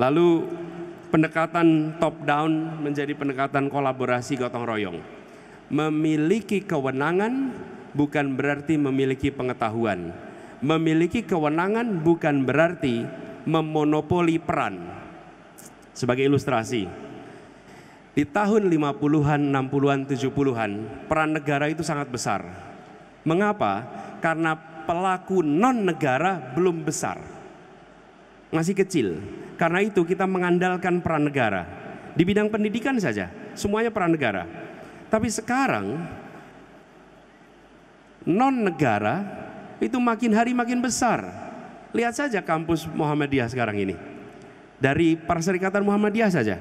Lalu pendekatan top down menjadi pendekatan kolaborasi gotong royong. Memiliki kewenangan bukan berarti memiliki pengetahuan. Memiliki kewenangan bukan berarti memonopoli peran. Sebagai ilustrasi, di tahun 50-an, 60-an, 70-an, peran negara itu sangat besar. Mengapa? Karena pelaku non negara belum besar. Masih kecil karena itu kita mengandalkan peran negara. Di bidang pendidikan saja, semuanya peran negara. Tapi sekarang non negara itu makin hari makin besar. Lihat saja kampus Muhammadiyah sekarang ini. Dari Perserikatan Muhammadiyah saja.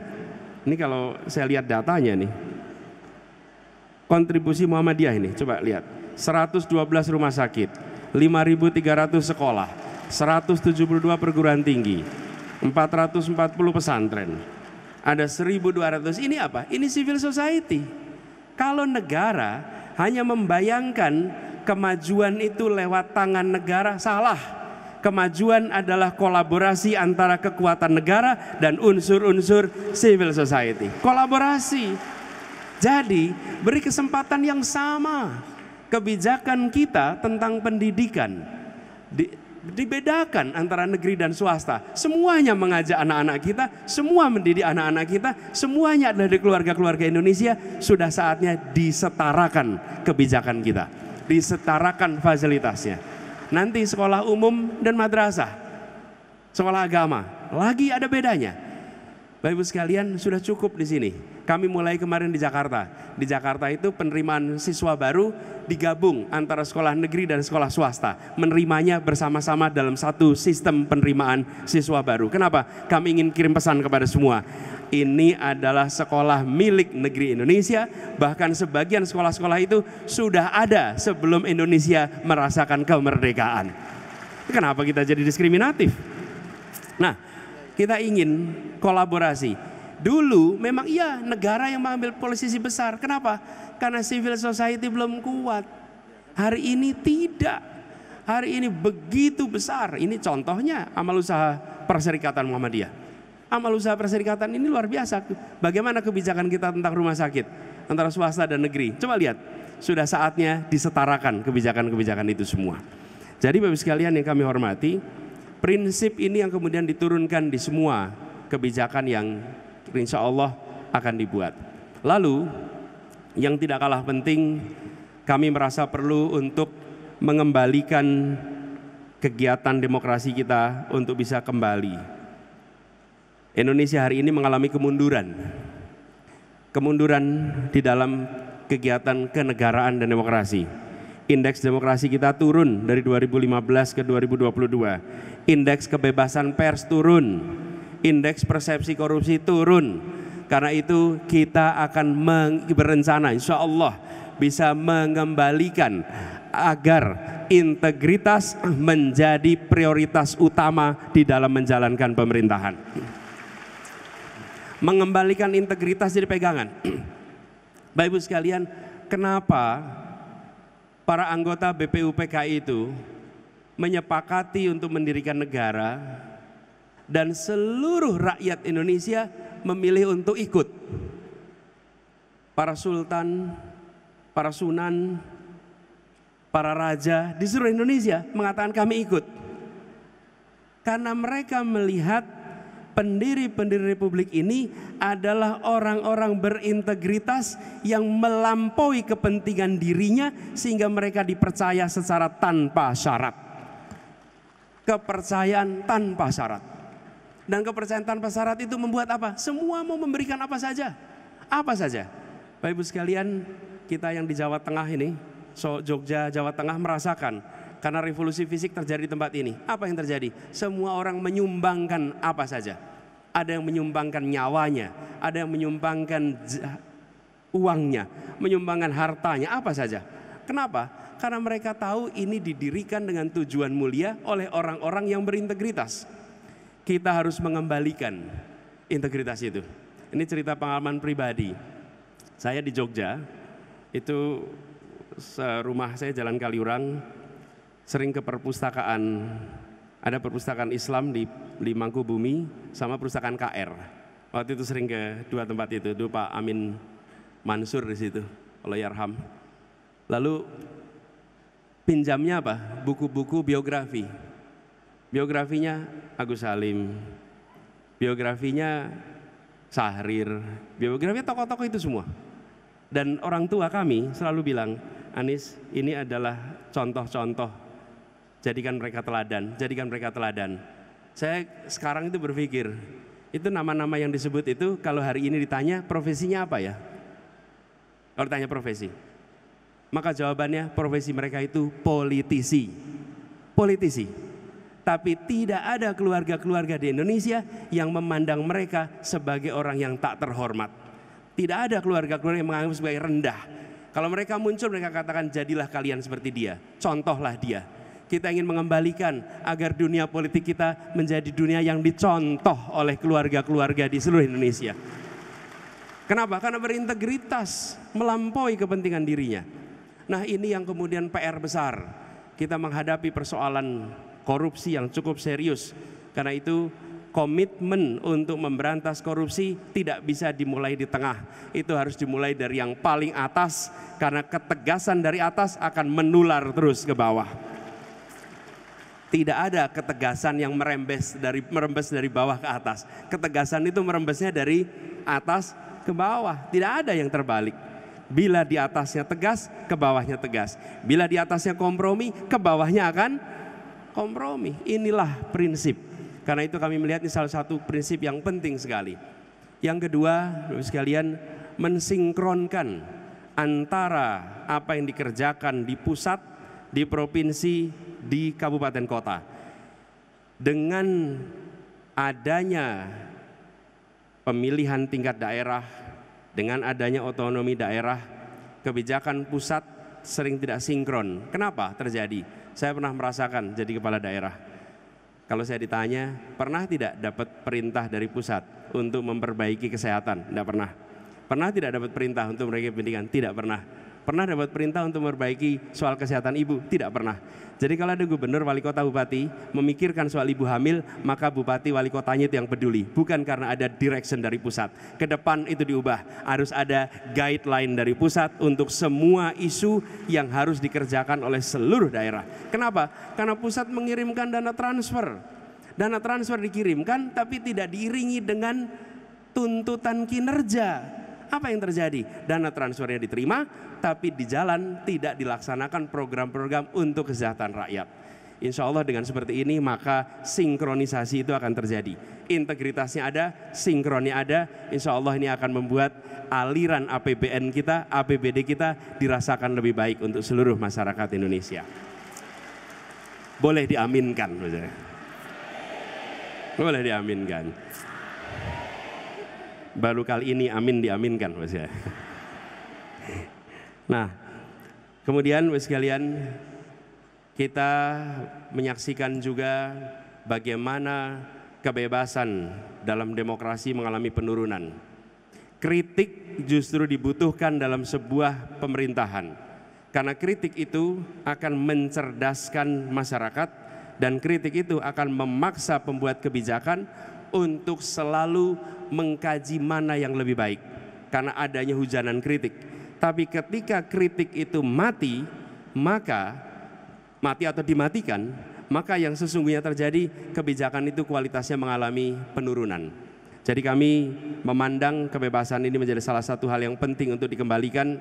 Ini kalau saya lihat datanya nih. Kontribusi Muhammadiyah ini, coba lihat. 112 rumah sakit, 5.300 sekolah, 172 perguruan tinggi, 440 pesantren. Ada 1200. Ini apa? Ini civil society. Kalau negara hanya membayangkan kemajuan itu lewat tangan negara salah. Kemajuan adalah kolaborasi antara kekuatan negara dan unsur-unsur civil society. Kolaborasi. Jadi, beri kesempatan yang sama kebijakan kita tentang pendidikan dibedakan antara negeri dan swasta. Semuanya mengajak anak-anak kita, semua mendidik anak-anak kita, semuanya dari keluarga-keluarga Indonesia sudah saatnya disetarakan kebijakan kita, disetarakan fasilitasnya. Nanti sekolah umum dan madrasah, sekolah agama, lagi ada bedanya. Bapak Ibu sekalian, sudah cukup di sini. Kami mulai kemarin di Jakarta. Di Jakarta itu penerimaan siswa baru digabung antara sekolah negeri dan sekolah swasta. Menerimanya bersama-sama dalam satu sistem penerimaan siswa baru. Kenapa? Kami ingin kirim pesan kepada semua. Ini adalah sekolah milik negeri Indonesia. Bahkan sebagian sekolah-sekolah itu sudah ada sebelum Indonesia merasakan kemerdekaan. Kenapa kita jadi diskriminatif? Nah, kita ingin kolaborasi Dulu memang iya negara yang mengambil posisi besar. Kenapa? Karena civil society belum kuat. Hari ini tidak. Hari ini begitu besar. Ini contohnya amal usaha Perserikatan Muhammadiyah. Amal usaha Perserikatan ini luar biasa. Bagaimana kebijakan kita tentang rumah sakit antara swasta dan negeri? Coba lihat. Sudah saatnya disetarakan kebijakan-kebijakan itu semua. Jadi Bapak sekalian yang kami hormati, prinsip ini yang kemudian diturunkan di semua kebijakan yang insya Allah akan dibuat. Lalu yang tidak kalah penting kami merasa perlu untuk mengembalikan kegiatan demokrasi kita untuk bisa kembali. Indonesia hari ini mengalami kemunduran. Kemunduran di dalam kegiatan kenegaraan dan demokrasi. Indeks demokrasi kita turun dari 2015 ke 2022. Indeks kebebasan pers turun indeks persepsi korupsi turun. Karena itu kita akan berencana insya Allah bisa mengembalikan agar integritas menjadi prioritas utama di dalam menjalankan pemerintahan. Mengembalikan integritas jadi pegangan. baik Ibu sekalian, kenapa para anggota BPUPK itu menyepakati untuk mendirikan negara dan seluruh rakyat Indonesia memilih untuk ikut. Para sultan, para sunan, para raja di seluruh Indonesia mengatakan kami ikut. Karena mereka melihat pendiri-pendiri republik ini adalah orang-orang berintegritas yang melampaui kepentingan dirinya sehingga mereka dipercaya secara tanpa syarat. Kepercayaan tanpa syarat. Dan kepercayaan tanpa syarat itu membuat apa? Semua mau memberikan apa saja. Apa saja. Bapak Ibu sekalian, kita yang di Jawa Tengah ini, so Jogja, Jawa Tengah merasakan karena revolusi fisik terjadi di tempat ini. Apa yang terjadi? Semua orang menyumbangkan apa saja. Ada yang menyumbangkan nyawanya, ada yang menyumbangkan uangnya, menyumbangkan hartanya, apa saja. Kenapa? Karena mereka tahu ini didirikan dengan tujuan mulia oleh orang-orang yang berintegritas kita harus mengembalikan integritas itu. Ini cerita pengalaman pribadi. Saya di Jogja, itu rumah saya Jalan Kaliurang, sering ke perpustakaan. Ada perpustakaan Islam di, di Mangkubumi sama perpustakaan KR. Waktu itu sering ke dua tempat itu, itu Pak Amin Mansur di situ, oleh Yarham. Lalu pinjamnya apa? Buku-buku biografi Biografinya Agus Salim, biografinya Sahrir, biografinya tokoh-tokoh itu semua. Dan orang tua kami selalu bilang, Anis ini adalah contoh-contoh, jadikan mereka teladan, jadikan mereka teladan. Saya sekarang itu berpikir, itu nama-nama yang disebut itu kalau hari ini ditanya profesinya apa ya? Kalau ditanya profesi. Maka jawabannya profesi mereka itu politisi. Politisi. Tapi tidak ada keluarga-keluarga di Indonesia yang memandang mereka sebagai orang yang tak terhormat. Tidak ada keluarga-keluarga yang menganggap sebagai rendah. Kalau mereka muncul mereka katakan jadilah kalian seperti dia, contohlah dia. Kita ingin mengembalikan agar dunia politik kita menjadi dunia yang dicontoh oleh keluarga-keluarga di seluruh Indonesia. Kenapa? Karena berintegritas, melampaui kepentingan dirinya. Nah, ini yang kemudian PR besar. Kita menghadapi persoalan korupsi yang cukup serius. Karena itu komitmen untuk memberantas korupsi tidak bisa dimulai di tengah. Itu harus dimulai dari yang paling atas karena ketegasan dari atas akan menular terus ke bawah. Tidak ada ketegasan yang merembes dari merembes dari bawah ke atas. Ketegasan itu merembesnya dari atas ke bawah. Tidak ada yang terbalik. Bila di atasnya tegas, ke bawahnya tegas. Bila di atasnya kompromi, ke bawahnya akan kompromi. Inilah prinsip. Karena itu kami melihat ini salah satu prinsip yang penting sekali. Yang kedua, sekalian, mensinkronkan antara apa yang dikerjakan di pusat, di provinsi, di kabupaten kota. Dengan adanya pemilihan tingkat daerah, dengan adanya otonomi daerah, kebijakan pusat sering tidak sinkron. Kenapa terjadi? Saya pernah merasakan jadi kepala daerah. Kalau saya ditanya, pernah tidak dapat perintah dari pusat untuk memperbaiki kesehatan? Tidak pernah. Pernah tidak dapat perintah untuk memperbaiki pendidikan? Tidak pernah Pernah dapat perintah untuk memperbaiki soal kesehatan ibu? Tidak pernah. Jadi kalau ada gubernur, wali kota, bupati memikirkan soal ibu hamil, maka bupati, wali kotanya itu yang peduli. Bukan karena ada direction dari pusat. Ke depan itu diubah. Harus ada guideline dari pusat untuk semua isu yang harus dikerjakan oleh seluruh daerah. Kenapa? Karena pusat mengirimkan dana transfer. Dana transfer dikirimkan tapi tidak diiringi dengan tuntutan kinerja apa yang terjadi? Dana transfernya diterima, tapi di jalan tidak dilaksanakan program-program untuk kesejahteraan rakyat. Insya Allah dengan seperti ini maka sinkronisasi itu akan terjadi. Integritasnya ada, sinkronnya ada. Insya Allah ini akan membuat aliran APBN kita, APBD kita dirasakan lebih baik untuk seluruh masyarakat Indonesia. Boleh diaminkan. Boleh diaminkan baru kali ini amin diaminkan Mas ya. Nah, kemudian Mas kalian kita menyaksikan juga bagaimana kebebasan dalam demokrasi mengalami penurunan. Kritik justru dibutuhkan dalam sebuah pemerintahan. Karena kritik itu akan mencerdaskan masyarakat dan kritik itu akan memaksa pembuat kebijakan untuk selalu mengkaji mana yang lebih baik karena adanya hujanan kritik. Tapi ketika kritik itu mati, maka mati atau dimatikan, maka yang sesungguhnya terjadi kebijakan itu kualitasnya mengalami penurunan. Jadi kami memandang kebebasan ini menjadi salah satu hal yang penting untuk dikembalikan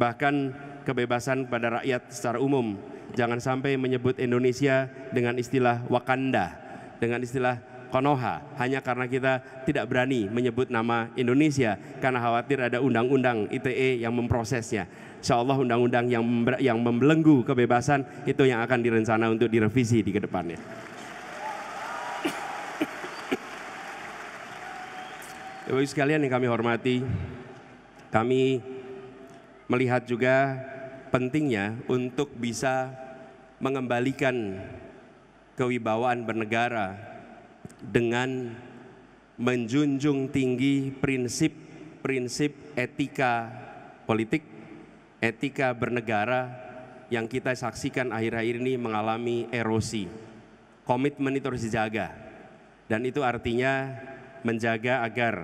bahkan kebebasan pada rakyat secara umum. Jangan sampai menyebut Indonesia dengan istilah Wakanda, dengan istilah Konoha hanya karena kita tidak berani menyebut nama Indonesia karena khawatir ada undang-undang ITE yang memprosesnya. Insya Allah undang-undang yang yang membelenggu kebebasan itu yang akan direncana untuk direvisi di kedepannya. Bapak Ibu sekalian yang kami hormati, kami melihat juga pentingnya untuk bisa mengembalikan kewibawaan bernegara dengan menjunjung tinggi prinsip-prinsip etika politik, etika bernegara yang kita saksikan akhir-akhir ini mengalami erosi. Komitmen itu harus dijaga. Dan itu artinya menjaga agar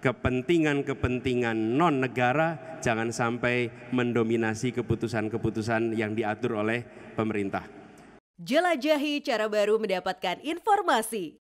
kepentingan-kepentingan non negara jangan sampai mendominasi keputusan-keputusan yang diatur oleh pemerintah. Jelajahi cara baru mendapatkan informasi.